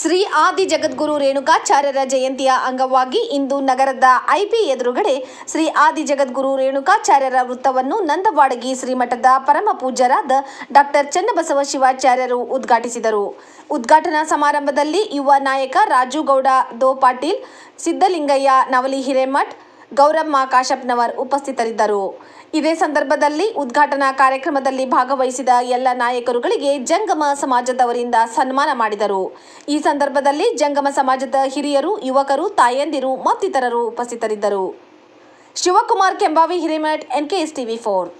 ಶ್ರೀ ಆದಿ ಜಗದ್ಗುರು ರೇಣುಕಾಚಾರ್ಯರ ಜಯಂತಿಯ ಅಂಗವಾಗಿ ಇಂದು ನಗರದ ಐಬಿ ಎದುರುಗಡೆ ಶ್ರೀ ಆದಿ ಜಗದ್ಗುರು ರೇಣುಕಾಚಾರ್ಯರ ವೃತ್ತವನ್ನು ನಂದವಾಡಗಿ ಶ್ರೀಮಠದ ಪರಮ ಪೂಜ್ಯರಾದ ಡಾಕ್ಟರ್ ಚನ್ನಬಸವ ಶಿವಾಚಾರ್ಯರು ಉದ್ಘಾಟಿಸಿದರು ಉದ್ಘಾಟನಾ ಸಮಾರಂಭದಲ್ಲಿ ಯುವ ನಾಯಕ ರಾಜುಗೌಡ ದೋ ಪಾಟೀಲ್ ಸಿದ್ದಲಿಂಗಯ್ಯ ನವಲಿ ಹಿರೇಮಠ್ ಗೌರಮ್ಮ ಕಾಶಪ್ನವರ್ ಉಪಸ್ಥಿತರಿದ್ದರು ಇದೇ ಸಂದರ್ಭದಲ್ಲಿ ಉದ್ಘಾಟನಾ ಕಾರ್ಯಕ್ರಮದಲ್ಲಿ ಭಾಗವಹಿಸಿದ ಎಲ್ಲ ನಾಯಕರುಗಳಿಗೆ ಜಂಗಮ ಸಮಾಜದವರಿಂದ ಸನ್ಮಾನ ಮಾಡಿದರು ಈ ಸಂದರ್ಭದಲ್ಲಿ ಜಂಗಮ ಸಮಾಜದ ಹಿರಿಯರು ಯುವಕರು ತಾಯಂದಿರು ಮತ್ತಿತರರು ಉಪಸ್ಥಿತರಿದ್ದರು Shivakumar Kembavi Hiremath NKS TV four